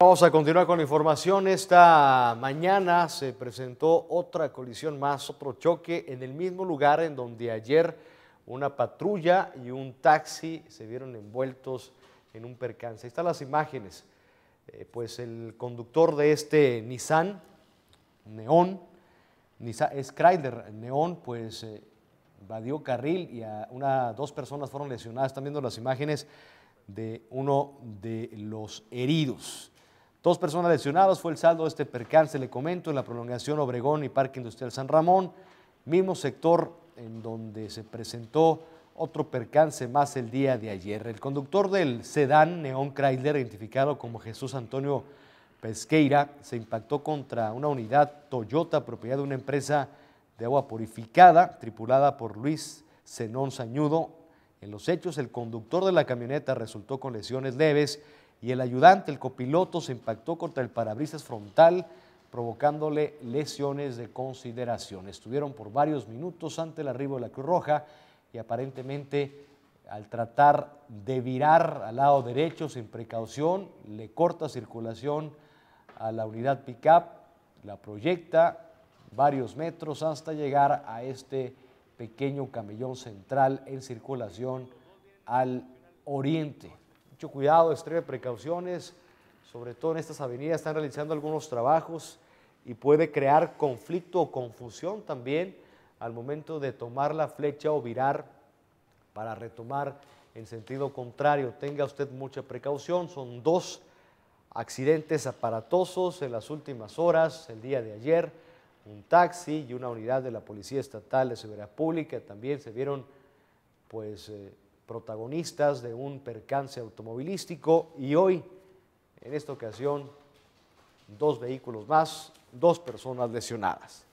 Vamos a continuar con la información. Esta mañana se presentó otra colisión más, otro choque en el mismo lugar en donde ayer una patrulla y un taxi se vieron envueltos en un percance. Ahí están las imágenes. Eh, pues el conductor de este Nissan Neón, Nissan Chrysler, Neón, pues eh, invadió carril y una, dos personas fueron lesionadas. Están viendo las imágenes de uno de los heridos. Dos personas lesionadas fue el saldo de este percance, le comento, en la prolongación Obregón y Parque Industrial San Ramón, mismo sector en donde se presentó otro percance más el día de ayer. El conductor del sedán Neon Chrysler, identificado como Jesús Antonio Pesqueira, se impactó contra una unidad Toyota propiedad de una empresa de agua purificada, tripulada por Luis Zenón Sañudo. En los hechos, el conductor de la camioneta resultó con lesiones leves y el ayudante, el copiloto, se impactó contra el parabrisas frontal, provocándole lesiones de consideración. Estuvieron por varios minutos ante el arribo de la Cruz Roja y aparentemente al tratar de virar al lado derecho sin precaución, le corta circulación a la unidad pickup, la proyecta varios metros hasta llegar a este pequeño camellón central en circulación al oriente mucho cuidado, extreme precauciones, sobre todo en estas avenidas están realizando algunos trabajos y puede crear conflicto o confusión también al momento de tomar la flecha o virar para retomar en sentido contrario. Tenga usted mucha precaución, son dos accidentes aparatosos en las últimas horas, el día de ayer, un taxi y una unidad de la Policía Estatal de Seguridad Pública también se vieron pues eh, protagonistas de un percance automovilístico y hoy, en esta ocasión, dos vehículos más, dos personas lesionadas.